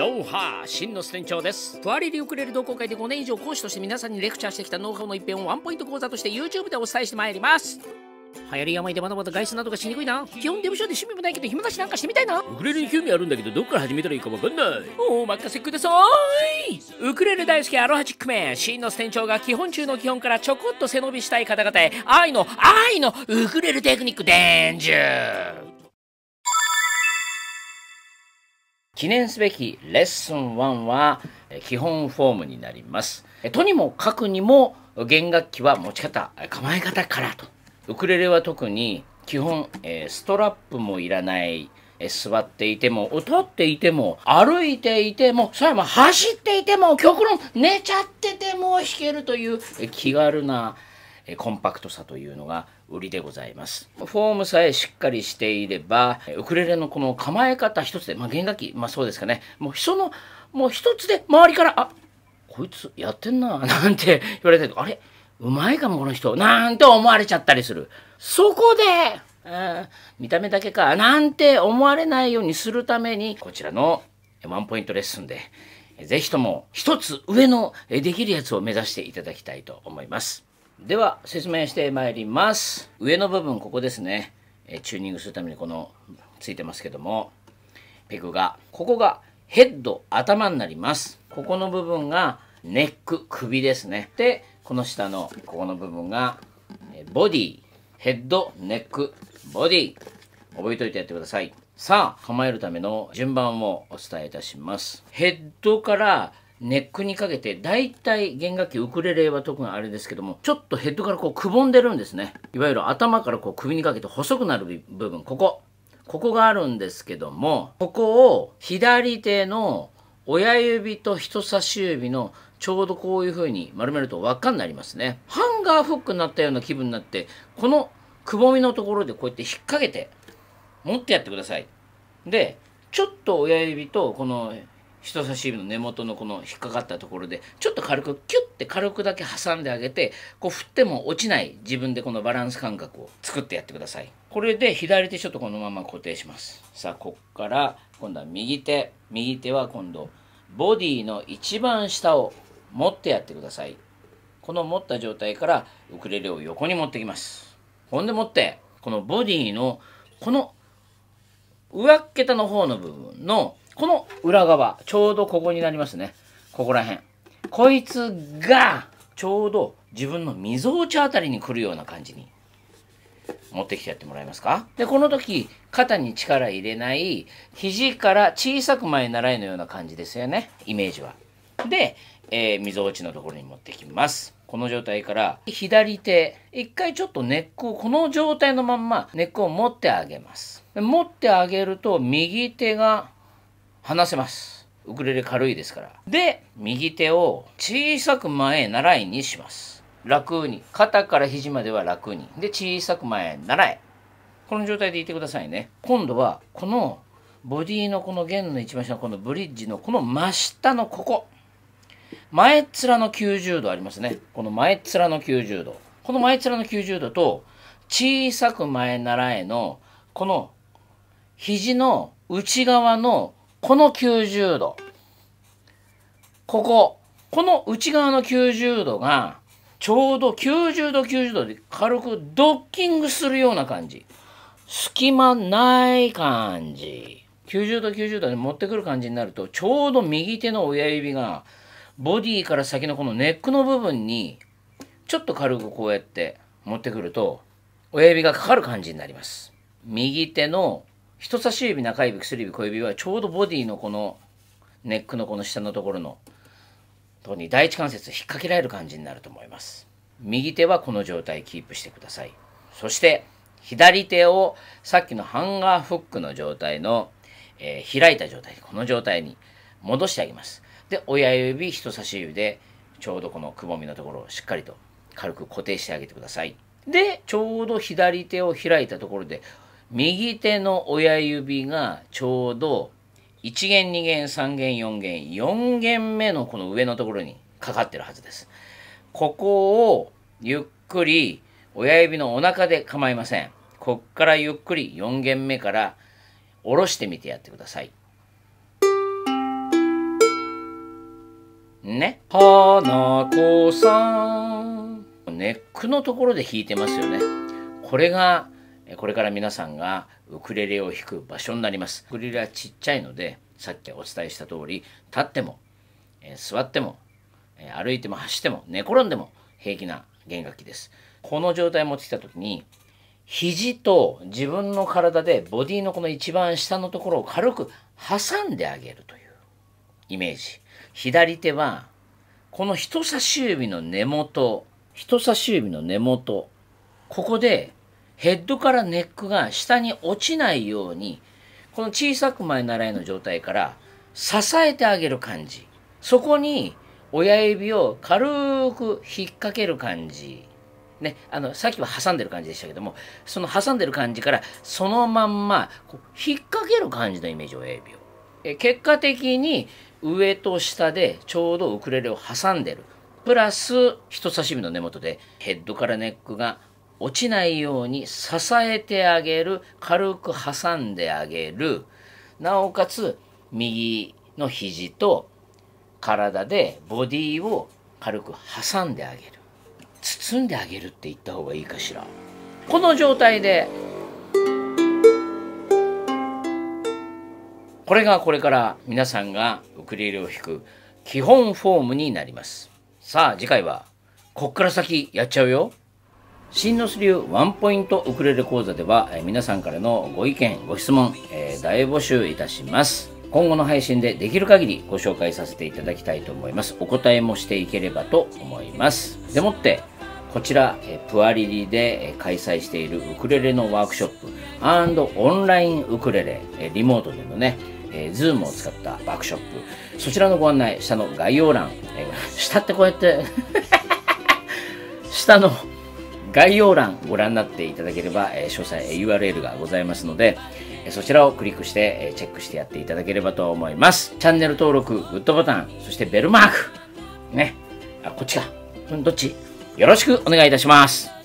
ヨーハー真のス店長ですプアリリウクレル同好会で5年以上講師として皆さんにレクチャーしてきたノウハウの一辺をワンポイント講座として YouTube でお伝えしてまいります流行り病でまだまだ外出などがしにくいな基本デブ症で趣味もないけど暇だしなんかしてみたいなウクレレに興味あるんだけどどっから始めたらいいかわかんないお任せくださいウクレレ大好きアロハチックメン真の店長が基本中の基本からちょこっと背伸びしたい方々へ愛の愛のウクレレテクニック伝授記念すべきレッスン1は基本フォームになります。とにもかくにも弦楽器は持ち方、構え方からと。ウクレレは特に基本ストラップもいらない、座っていても、歌っていても、歩いていても、それも走っていても、極論寝ちゃってても弾けるという気軽なコンパクトさというのが売りでございますフォームさえしっかりしていればウクレレのこの構え方一つで、まあ、弦楽器、まあ、そうですかねもうそのもう一つで周りから「あこいつやってんな」なんて言われたりあれうまいかもこの人なんて思われちゃったりするそこで見た目だけかなんて思われないようにするためにこちらのワンポイントレッスンで是非とも一つ上のできるやつを目指していただきたいと思います。では説明してまいります上の部分ここですねチューニングするためにこのついてますけどもペグがここがヘッド頭になりますここの部分がネック首ですねでこの下のここの部分がボディヘッドネックボディ覚えておいてやってくださいさあ構えるための順番をお伝えいたしますヘッドからネックにかけて大体弦楽器ウクレレは特にあれですけどもちょっとヘッドからこうくぼんでるんですねいわゆる頭からこう首にかけて細くなる部分ここここがあるんですけどもここを左手の親指と人差し指のちょうどこういう風に丸めると輪っかになりますねハンガーフックになったような気分になってこのくぼみのところでこうやって引っ掛けて持ってやってくださいでちょっと親指とこの人差し指の根元のこの引っかかったところでちょっと軽くキュッて軽くだけ挟んであげてこう振っても落ちない自分でこのバランス感覚を作ってやってくださいこれで左手ちょっとこのまま固定しますさあこっから今度は右手右手は今度ボディの一番下を持ってやってくださいこの持った状態からウクレレを横に持ってきますほんで持ってこのボディのこの上っ桁の方の部分のこの裏側、ちょうどここになりますね。ここら辺。こいつが、ちょうど自分のみぞおちあたりに来るような感じに持ってきてやってもらえますかで、この時、肩に力入れない、肘から小さく前習いのような感じですよね、イメージは。で、えー、みぞおちのところに持ってきます。この状態から、左手、一回ちょっと根っこを、この状態のまんま、根っこを持ってあげます。持ってあげると、右手が離せます。ウクレレ軽いですから。で、右手を小さく前習いにします。楽に。肩から肘までは楽に。で、小さく前習い。この状態でいてくださいね。今度は、このボディのこの弦の一番下のこのブリッジのこの真下のここ。前面の90度ありますね。この前面の90度。この前面の90度と、小さく前習えの、この肘の内側のこの90度、ここ、この内側の90度が、ちょうど90度90度で軽くドッキングするような感じ。隙間ない感じ。90度90度で持ってくる感じになると、ちょうど右手の親指が、ボディから先のこのネックの部分に、ちょっと軽くこうやって持ってくると、親指がかかる感じになります。右手の人差し指中指薬指小指はちょうどボディのこのネックのこの下のところのとこに第一関節引っ掛けられる感じになると思います右手はこの状態キープしてくださいそして左手をさっきのハンガーフックの状態の、えー、開いた状態この状態に戻してあげますで親指人差し指でちょうどこのくぼみのところをしっかりと軽く固定してあげてくださいでちょうど左手を開いたところで右手の親指がちょうど1弦2弦3弦4弦4弦目のこの上のところにかかってるはずです。ここをゆっくり親指のお腹で構いません。こっからゆっくり4弦目から下ろしてみてやってください。ね。花子さん。ネックのところで弾いてますよね。これがこれから皆さんがウクレレを弾く場所になります。ウクレレはちっちゃいので、さっきお伝えした通り、立っても、え座っても、え歩いても走っても、寝転んでも平気な弦楽器です。この状態を持ってきた時に、肘と自分の体でボディのこの一番下のところを軽く挟んであげるというイメージ。左手は、この人差し指の根元、人差し指の根元、ここでヘッドからネックが下に落ちないように、この小さく前習いの状態から支えてあげる感じ。そこに親指を軽く引っ掛ける感じ。ね、あの、さっきは挟んでる感じでしたけども、その挟んでる感じからそのまんまこう引っ掛ける感じのイメージ、親指を。え結果的に上と下でちょうどウクレレを挟んでる。プラス人差し指の根元でヘッドからネックが落ちないように支えてあげる、軽く挟んであげる、なおかつ右の肘と体でボディを軽く挟んであげる。包んであげるって言った方がいいかしら。この状態で、これがこれから皆さんがウクレレを弾く基本フォームになります。さあ次回は、こっから先やっちゃうよ。新のす流ワンポイントウクレレ講座では、え皆さんからのご意見、ご質問、えー、大募集いたします。今後の配信でできる限りご紹介させていただきたいと思います。お答えもしていければと思います。でもって、こちら、えプアリリで開催しているウクレレのワークショップオンラインウクレレ、えリモートでのね、えズームを使ったワークショップ、そちらのご案内、下の概要欄、え下ってこうやって 下の概要欄ご覧になっていただければ、え詳細、URL がございますので、えそちらをクリックして、えチェックしてやっていただければと思います。チャンネル登録、グッドボタン、そしてベルマーク。ね。あ、こっちか。どっちよろしくお願いいたします。